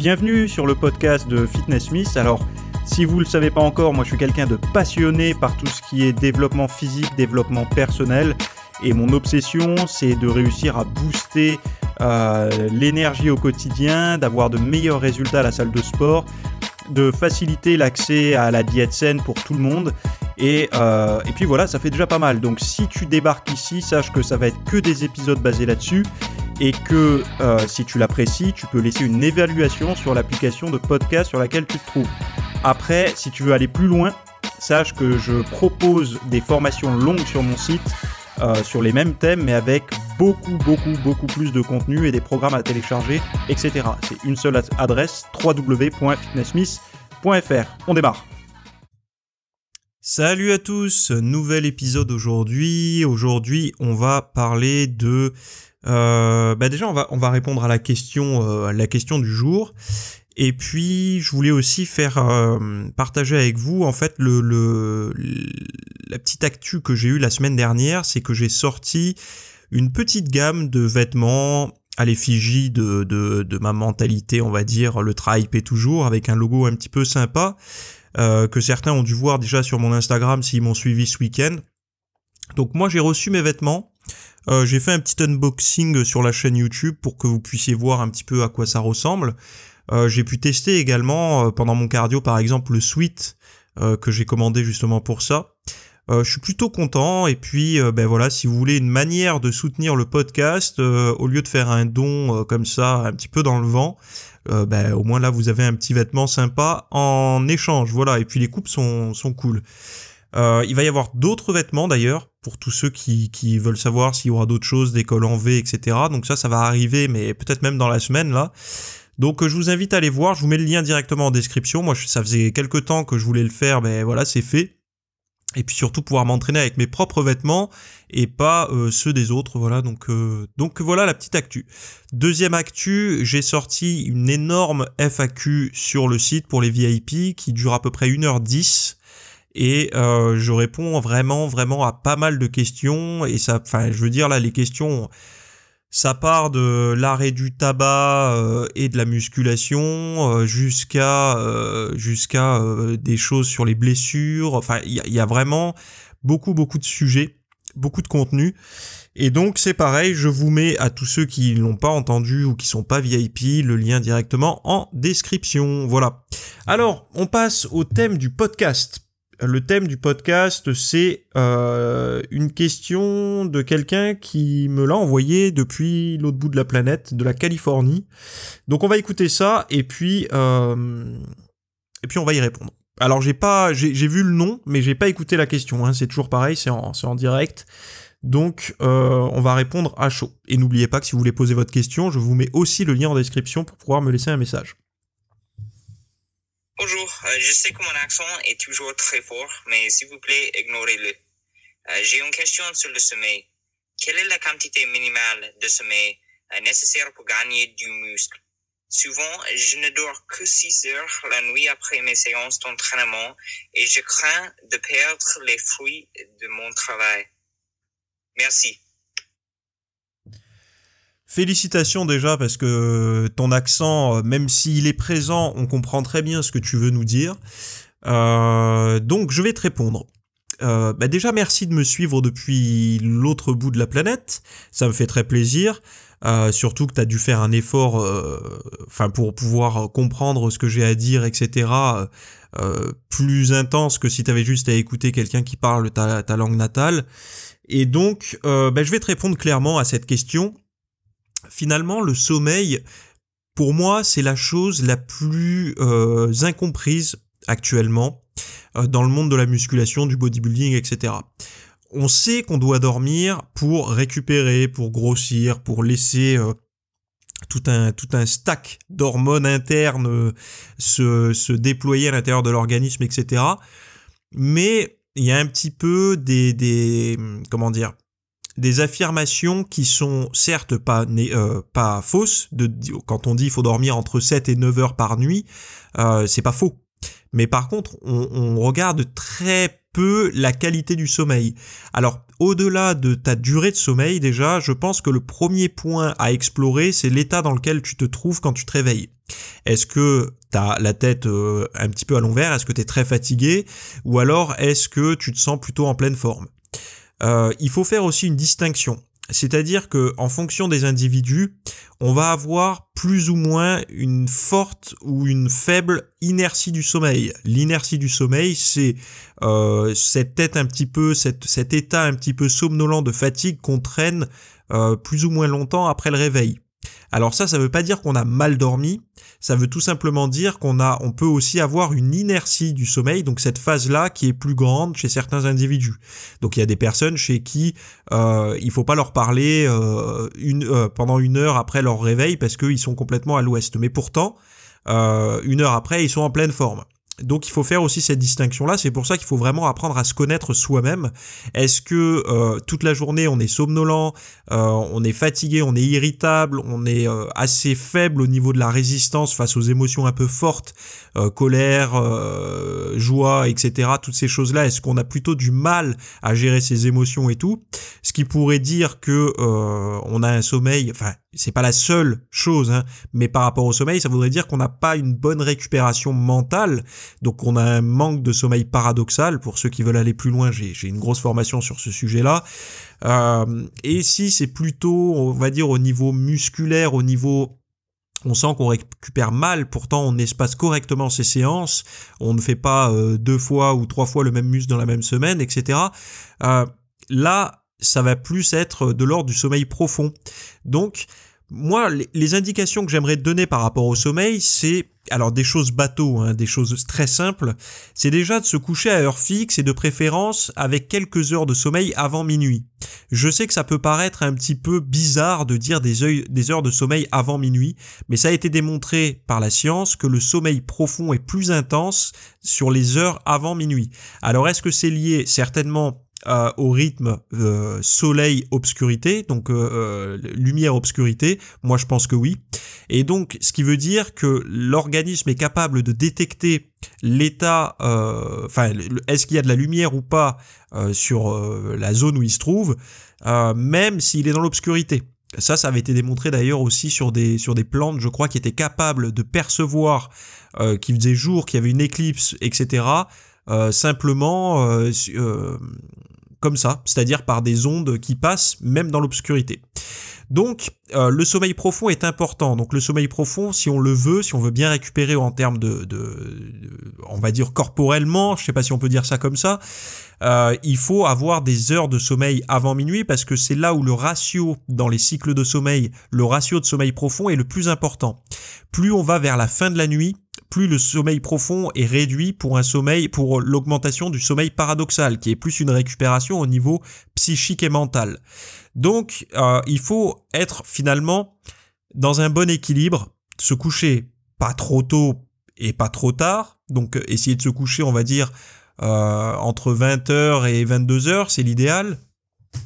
Bienvenue sur le podcast de Fitness Miss. Alors, si vous ne le savez pas encore, moi je suis quelqu'un de passionné par tout ce qui est développement physique, développement personnel. Et mon obsession, c'est de réussir à booster euh, l'énergie au quotidien, d'avoir de meilleurs résultats à la salle de sport, de faciliter l'accès à la diète saine pour tout le monde. Et, euh, et, puis voilà, ça fait déjà pas mal. Donc si tu débarques ici, sache que ça va être que des épisodes basés là-dessus et que euh, si tu l'apprécies, tu peux laisser une évaluation sur l'application de podcast sur laquelle tu te trouves. Après, si tu veux aller plus loin, sache que je propose des formations longues sur mon site euh, sur les mêmes thèmes, mais avec beaucoup, beaucoup, beaucoup plus de contenu et des programmes à télécharger, etc. C'est une seule adresse www.fitnessmiss.fr. On démarre. Salut à tous, nouvel épisode aujourd'hui. Aujourd'hui, on va parler de. Euh, bah déjà, on va on va répondre à la question euh, la question du jour. Et puis, je voulais aussi faire euh, partager avec vous en fait le, la petite actu que j'ai eue la semaine dernière, c'est que j'ai sorti une petite gamme de vêtements à l'effigie de, ma mentalité, on va dire, le tripe est toujours, avec un logo un petit peu sympa. Euh, que certains ont dû voir déjà sur mon Instagram s'ils m'ont suivi ce week-end. Donc moi j'ai reçu mes vêtements, euh, j'ai fait un petit unboxing sur la chaîne YouTube pour que vous puissiez voir un petit peu à quoi ça ressemble. Euh, j'ai pu tester également pendant mon cardio par exemple le sweat que j'ai commandé justement pour ça. Euh, je suis plutôt content et puis euh, ben voilà, si vous voulez une manière de soutenir le podcast euh, au lieu de faire un don comme ça un petit peu dans le vent, ben au moins là vous avez un petit vêtement sympa en échange, voilà et puis les coupes sont sont cool. il va y avoir d'autres vêtements d'ailleurs pour tous ceux qui, qui veulent savoir s'il y aura d'autres choses, des cols en V, etc. Donc ça, ça va arriver, mais peut-être même dans la semaine là. Donc je vous invite à aller voir, je vous mets le lien directement en description. Moi, ça faisait quelques temps que je voulais le faire, mais voilà, c'est fait et puis surtout pouvoir m'entraîner avec mes propres vêtements et pas euh, ceux des autres voilà donc euh, donc voilà la petite actu deuxième actu j'ai sorti une énorme FAQ sur le site pour les VIP qui dure à peu près 1h10 et euh, je réponds vraiment vraiment à pas mal de questions et ça enfin je veux dire là les questions ça part de l'arrêt du tabac euh, et de la musculation euh, jusqu'à euh, jusqu'à des choses sur les blessures. Enfin, il y, a, vraiment beaucoup beaucoup de sujets, beaucoup de contenu. Et donc c'est pareil, je vous mets à tous ceux qui l'ont pas entendu ou qui sont pas VIP le lien directement en description. Voilà. Alors on passe au thème du podcast le thème du podcast, c'est euh, une question de quelqu'un qui me l'a envoyé depuis l'autre bout de la planète, de la Californie. Donc on va écouter ça et puis euh, et puis on va y répondre. Alors j'ai pas j'ai vu le nom, mais j'ai pas écouté la question. Hein. c'est toujours pareil, c'est en, direct. Donc euh, on va répondre à chaud. Et n'oubliez pas que si vous voulez poser votre question, je vous mets aussi le lien en description pour pouvoir me laisser un message. Bonjour, euh, je sais que mon accent est toujours très fort, mais s'il vous plaît, ignorez-le. Euh, j'ai une question sur le sommeil. Quelle est la quantité minimale de sommeil euh, nécessaire pour gagner du muscle? Souvent, je ne dors que 6 heures la nuit après mes séances d'entraînement et je crains de perdre les fruits de mon travail. Merci. Félicitations déjà parce que ton accent, euh, même s'il est présent, on comprend très bien ce que tu veux nous dire. Euh, donc je vais te répondre. Euh, bah déjà merci de me suivre depuis l'autre bout de la planète, ça me fait très plaisir. surtout que tu as dû faire un effort enfin pour pouvoir comprendre ce que j'ai à dire, etc. plus intense que si tu avais juste à écouter quelqu'un qui parle ta, langue natale. Et donc, bah, je vais te répondre clairement à cette question finalement, le sommeil, pour moi, c'est la chose la plus euh, incomprise actuellement euh, dans le monde de la musculation, du bodybuilding, etc. On sait qu'on doit dormir pour récupérer, pour grossir, pour laisser euh, tout un, stack d'hormones internes se, déployer à l'intérieur de l'organisme, etc. Mais il y a un petit peu des, des comment dire, des affirmations qui sont certes pas, euh, pas fausses. De, quand on dit il faut dormir entre 7 et 9 heures par nuit, euh, c'est pas faux. Mais par contre, on, regarde très peu la qualité du sommeil. Alors, au-delà de ta durée de sommeil, déjà, je pense que le premier point à explorer, c'est l'état dans lequel tu te trouves quand tu te réveilles. Est-ce que tu as la tête euh, un petit peu à l'envers Est-ce que tu es très fatigué Ou alors, est-ce que tu te sens plutôt en pleine forme euh, il faut faire aussi une distinction. C'est-à-dire que en fonction des individus, on va avoir plus ou moins une forte ou une faible inertie du sommeil. L'inertie du sommeil, c'est euh, cette tête un petit peu, cet état un petit peu somnolent de fatigue qu'on traîne euh, plus ou moins longtemps après le réveil. Alors ça, ça veut pas dire qu'on a mal dormi, ça veut tout simplement dire qu'on a, on peut aussi avoir une inertie du sommeil, donc cette phase-là qui est plus grande chez certains individus. Donc il y a des personnes chez qui euh, il faut pas leur parler euh, une, euh, pendant une heure après leur réveil parce qu'ils sont complètement à l'ouest. Mais pourtant, euh, une heure après, ils sont en pleine forme donc il faut faire aussi cette distinction-là. C'est pour ça qu'il faut vraiment apprendre à se connaître soi-même. Est-ce que euh, toute la journée on est somnolent, euh, on est fatigué, on est irritable, on est euh, assez faible au niveau de la résistance face aux émotions un peu fortes, colère, joie, etc. Toutes ces choses-là. Est-ce qu'on a plutôt du mal à gérer ces émotions et tout Ce qui pourrait dire que on a un sommeil, enfin c'est pas la seule chose, hein, mais par rapport au sommeil, ça voudrait dire qu'on n'a pas une bonne récupération mentale, donc on a un manque de sommeil paradoxal. Pour ceux qui veulent aller plus loin, j'ai une grosse formation sur ce sujet-là. Euh, et si c'est plutôt, on va dire, au niveau musculaire, au niveau on sent qu'on récupère mal, pourtant on espace correctement ses séances, on ne fait pas euh, deux fois ou trois fois le même muscle dans la même semaine, etc. Euh, là, ça va plus être de l'ordre du sommeil profond. Donc, moi, les indications que j'aimerais donner par rapport au sommeil, c'est alors des choses bateaux, hein, des choses très simples. C'est déjà de se coucher à heure fixe et de préférence avec quelques heures de sommeil avant minuit. Je sais que ça peut paraître un petit peu bizarre de dire des, des heures de sommeil avant minuit, mais ça a été démontré par la science que le sommeil profond est plus intense sur les heures avant minuit. Alors est-ce que c'est lié certainement au rythme euh, soleil obscurité donc euh, euh, lumière obscurité moi je pense que oui et donc ce qui veut dire que l'organisme est capable de détecter l'état enfin est-ce qu'il y a de la lumière ou pas sur la zone où il se trouve même s'il est dans l'obscurité ça, ça avait été démontré d'ailleurs aussi sur des, sur des plantes, je crois, qui étaient capables de percevoir qu'il faisait jour, qu'il y avait une éclipse, etc., euh, simplement euh, euh, comme ça, c'est-à-dire par des ondes qui passent même dans l'obscurité. Donc le sommeil profond est important. Donc le sommeil profond, si on le veut, si on veut bien récupérer en termes de, on va dire corporellement, je ne sais pas si on peut dire ça comme ça, il faut avoir des heures de sommeil avant minuit parce que c'est là où le ratio dans les cycles de sommeil, le ratio de sommeil profond est le plus important. Plus on va vers la fin de la nuit, plus le sommeil profond est réduit pour un sommeil, pour l'augmentation du sommeil paradoxal, qui est plus une récupération au niveau psychique et mental. Donc, euh, il faut être finalement dans un bon équilibre, se coucher pas trop tôt et pas trop tard. Donc, essayer de se coucher, on va dire, euh, entre 20h et 22h, c'est l'idéal.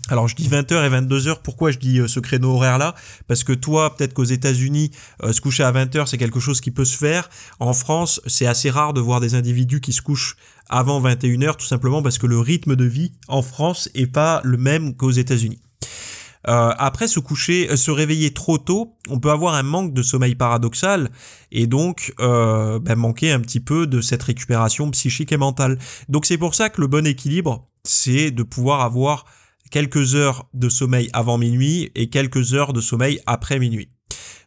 Alors je dis 20h et 22h, pourquoi je dis euh, ce créneau horaire là Parce que toi, peut-être qu'aux États-Unis, euh, se coucher à 20h, c'est quelque chose qui peut se faire. En France, c'est assez rare de voir des individus qui se couchent avant 21h, tout simplement parce que le rythme de vie en France n'est pas le même qu'aux États-Unis. Euh, après se coucher, se réveiller trop tôt, on peut avoir un manque de sommeil paradoxal et donc ben, manquer un petit peu de cette récupération psychique et mentale. Donc c'est pour ça que le bon équilibre, c'est de pouvoir avoir quelques heures de sommeil avant minuit et quelques heures de sommeil après minuit.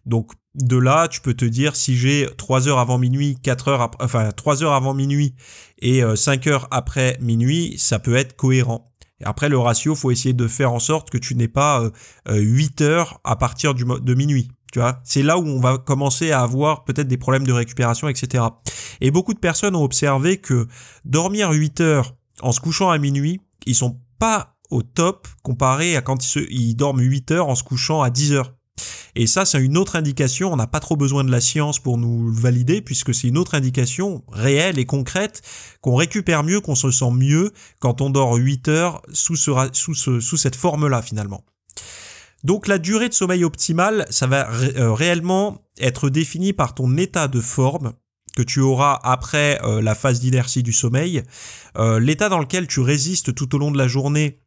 Donc de là, tu peux te dire si j'ai 3 heures avant minuit, 4 heures après, enfin 3 heures avant minuit et 5 euh, heures après minuit, ça peut être cohérent. après le ratio, faut essayer de faire en sorte que tu n'aies pas 8 euh, euh, heures à partir de minuit. Tu vois, c'est là où on va commencer à avoir peut-être des problèmes de récupération, etc. Et beaucoup de personnes ont observé que dormir 8 heures en se couchant à minuit, ils sont pas au top comparé à quand ils, dorment 8 heures en se couchant à 10 heures. Et ça, c'est une autre indication. On n'a pas trop besoin de la science pour nous le valider, puisque c'est une autre indication réelle et concrète qu'on récupère mieux, qu'on se sent mieux quand on dort 8 heures sous, sous, sous cette forme-là, finalement. Donc la durée de sommeil optimale, ça va euh, réellement être définie par ton état de forme que tu auras après euh, la phase d'inertie du sommeil, euh, l'état dans lequel tu résistes tout au long de la journée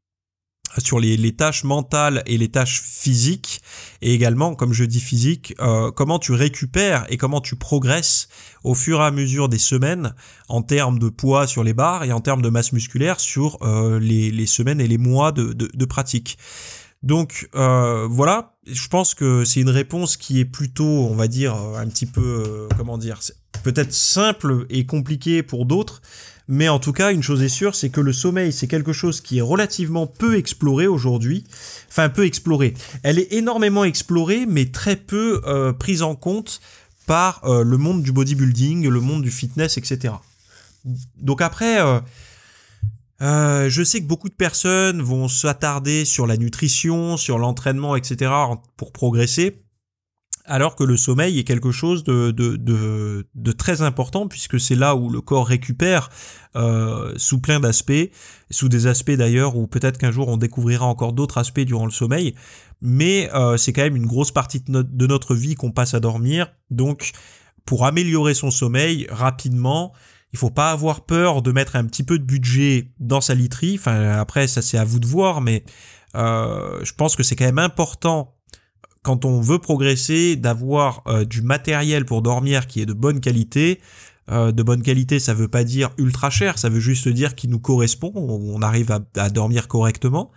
sur les, tâches mentales et les tâches physiques, et également, comme je dis physique, euh, comment tu récupères et comment tu progresses au fur et à mesure des semaines en termes de poids sur les barres et en termes de masse musculaire sur euh, les, semaines et les mois de, pratique. Donc euh, voilà, je pense que c'est une réponse qui est plutôt, on va dire, un petit peu, comment dire, peut-être simple et compliqué pour d'autres, mais en tout cas, une chose est sûre, c'est que le sommeil, c'est quelque chose qui est relativement peu exploré aujourd'hui. Enfin, peu exploré. Elle est énormément explorée, mais très peu euh, prise en compte par euh, le monde du bodybuilding, le monde du fitness, etc. Donc après, euh, je sais que beaucoup de personnes vont s'attarder sur la nutrition, sur l'entraînement, etc. pour progresser alors que le sommeil est quelque chose de, très important puisque c'est là où le corps récupère euh, sous plein d'aspects, sous des aspects d'ailleurs où peut-être qu'un jour on découvrira encore d'autres aspects durant le sommeil, mais euh, c'est quand même une grosse partie de notre, vie qu'on passe à dormir, donc pour améliorer son sommeil rapidement, il faut pas avoir peur de mettre un petit peu de budget dans sa literie, enfin après ça c'est à vous de voir, mais euh, je pense que c'est quand même important quand on veut progresser, d'avoir euh, du matériel pour dormir qui est de bonne qualité. Euh, de bonne qualité, ça veut pas dire ultra cher, ça veut juste dire qu'il nous correspond, on, arrive à dormir correctement.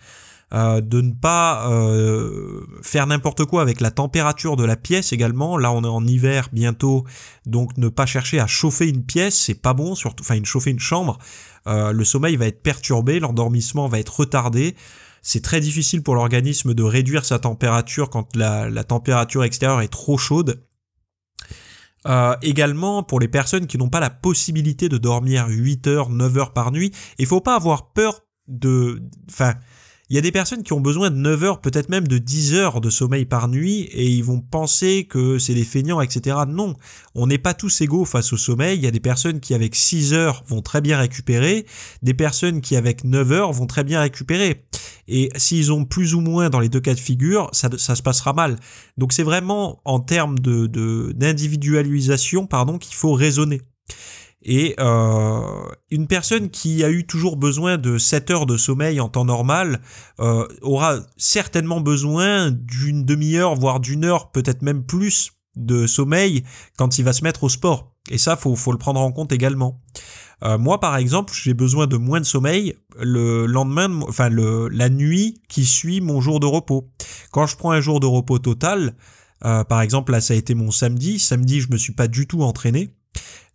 Euh, de ne pas euh, faire n'importe quoi avec la température de la pièce également. Là, on est en hiver bientôt, donc ne pas chercher à chauffer une pièce, c'est pas bon, surtout, enfin, une, chauffer une chambre. Euh, le sommeil va être perturbé, l'endormissement va être retardé. C'est très difficile pour l'organisme de réduire sa température quand la, température extérieure est trop chaude. également, pour les personnes qui n'ont pas la possibilité de dormir 8 heures, 9 heures par nuit, il faut pas avoir peur de... Enfin, il y a des personnes qui ont besoin de 9 heures, peut-être même de 10 heures de sommeil par nuit et ils vont penser que c'est des feignants, etc. Non, on n'est pas tous égaux face au sommeil. Il y a des personnes qui avec 6 heures vont très bien récupérer, des personnes qui avec 9 heures vont très bien récupérer. Et s'ils ont plus ou moins dans les deux cas de figure, ça, se passera mal. Donc c'est vraiment en termes d'individualisation, pardon, qu'il faut raisonner. Et euh, une personne qui a eu toujours besoin de 7 heures de sommeil en temps normal euh, aura certainement besoin d'une demi-heure, voire d'une heure, peut-être même plus de sommeil quand il va se mettre au sport. Et ça, faut, faut le prendre en compte également. Euh, moi, par exemple, j'ai besoin de moins de sommeil le lendemain, enfin la nuit qui suit mon jour de repos. Quand je prends un jour de repos total, par exemple, là, ça a été mon samedi. Samedi, je me suis pas du tout entraîné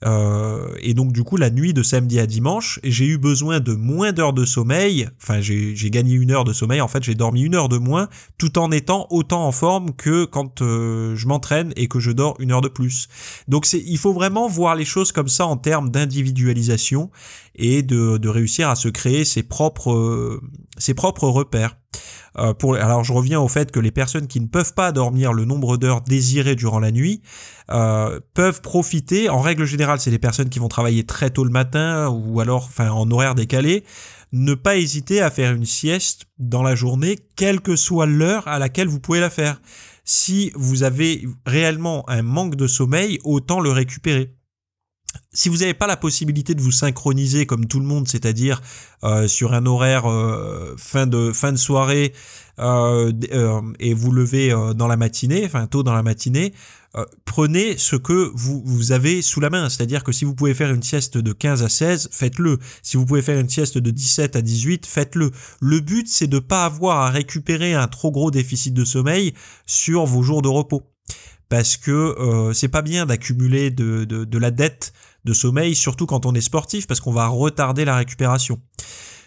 euh, et donc du coup, la nuit de samedi à dimanche, j'ai eu besoin de moins d'heures de sommeil. Enfin, j'ai gagné une heure de sommeil. En fait, j'ai dormi une heure de moins, tout en étant autant en forme que quand euh, je m'entraîne et que je dors une heure de plus. Donc c'est, il faut vraiment voir les choses comme ça en termes d'individualisation et de, réussir à se créer ses propres, euh, ses propres repères. Euh, alors je reviens au fait que les personnes qui ne peuvent pas dormir le nombre d'heures désirées durant la nuit euh, peuvent profiter. En règle générale, c'est les personnes qui vont travailler très tôt le matin ou alors enfin, en horaire décalé. Ne pas hésiter à faire une sieste dans la journée, quelle que soit l'heure à laquelle vous pouvez la faire. Si vous avez réellement un manque de sommeil, autant le récupérer si vous n'avez pas la possibilité de vous synchroniser comme tout le monde, c'est-à-dire euh, sur un horaire euh, fin, de, fin de soirée euh, et vous levez dans la matinée, enfin tôt dans la matinée, prenez ce que vous, avez sous la main. C'est-à-dire que si vous pouvez faire une sieste de 15 à 16, faites-le. Si vous pouvez faire une sieste de 17 à 18, faites-le. Le but, c'est de ne pas avoir à récupérer un trop gros déficit de sommeil sur vos jours de repos. Parce que c'est pas bien d'accumuler de la dette sommeil, surtout quand on est sportif, parce qu'on va retarder la récupération.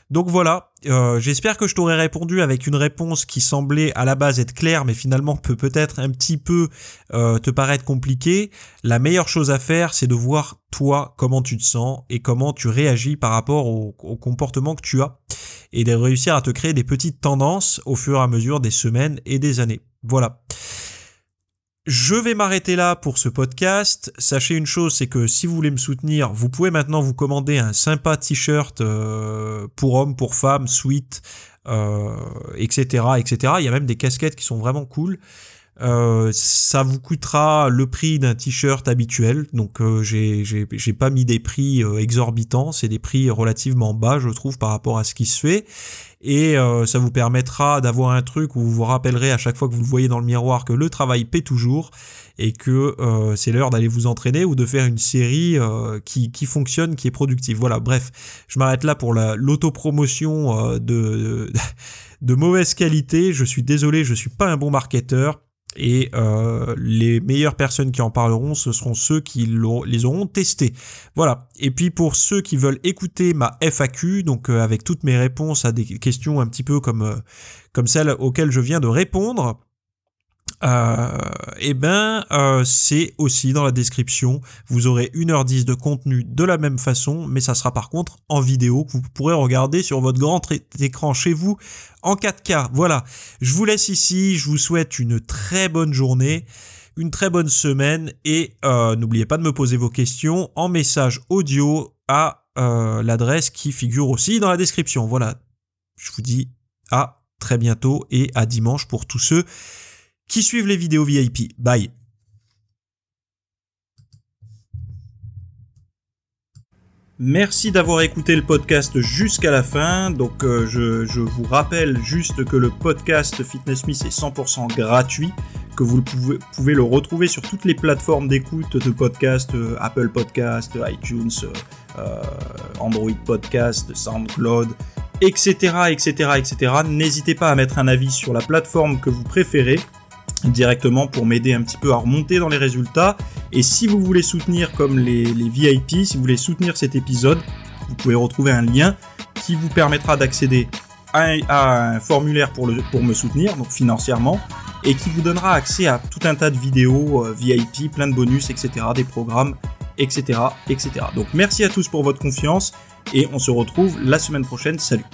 Donc voilà, euh, j'espère que je t'aurais répondu avec une réponse qui semblait à la base être claire, mais finalement peut peut-être un petit peu euh, te paraître compliquée. La meilleure chose à faire, c'est de voir toi comment tu te sens et comment tu réagis par rapport au comportement que tu as, et de réussir à te créer des petites tendances au fur et à mesure des semaines et des années. Voilà. Je vais m'arrêter là pour ce podcast. Sachez une chose, c'est que si vous voulez me soutenir, vous pouvez maintenant vous commander un sympa t-shirt euh, pour hommes, pour femmes, suite, etc., euh, etc. Il y a même des casquettes qui sont vraiment cool. Euh, ça vous coûtera le prix d'un t-shirt habituel. Donc euh, j'ai pas mis des prix euh, exorbitants, c'est des prix relativement bas, je trouve, par rapport à ce qui se fait. Et euh, ça vous permettra d'avoir un truc où vous vous rappellerez à chaque fois que vous le voyez dans le miroir que le travail paie toujours et que c'est l'heure d'aller vous entraîner ou de faire une série qui, qui, fonctionne, qui est productive. Voilà, bref, je m'arrête là pour l'autopromotion la, de, de, de mauvaise qualité. Je suis désolé, je suis pas un bon marketeur. Et euh, les meilleures personnes qui en parleront, ce seront ceux qui les auront testés. Voilà. Et puis pour ceux qui veulent écouter ma FAQ, donc euh, avec toutes mes réponses à des questions un petit peu comme, euh, comme celles auxquelles je viens de répondre, euh, eh ben euh, c'est aussi dans la description. Vous aurez 1h10 de contenu de la même façon, mais ça sera par contre en vidéo que vous pourrez regarder sur votre grand écran chez vous en 4K. Voilà, je vous laisse ici, je vous souhaite une très bonne journée. Une très bonne semaine et euh, n'oubliez pas de me poser vos questions en message audio à euh, l'adresse qui figure aussi dans la description. Voilà, je vous dis à très bientôt et à dimanche pour tous ceux qui suivent les vidéos VIP. Bye Merci d'avoir écouté le podcast jusqu'à la fin. Donc euh, je, vous rappelle juste que le podcast Fitness Miss est 100% gratuit, que vous pouvez, le retrouver sur toutes les plateformes d'écoute de podcast, euh, Apple Podcast, iTunes, euh, Android Podcast, SoundCloud, etc. etc., etc. N'hésitez pas à mettre un avis sur la plateforme que vous préférez directement pour m'aider un petit peu à remonter dans les résultats. Et si vous voulez soutenir comme les, VIP, si vous voulez soutenir cet épisode, vous pouvez retrouver un lien qui vous permettra d'accéder à, un formulaire pour, me soutenir, donc financièrement, et qui vous donnera accès à tout un tas de vidéos euh, VIP, plein de bonus, etc., des programmes, etc., etc. Donc merci à tous pour votre confiance et on se retrouve la semaine prochaine. Salut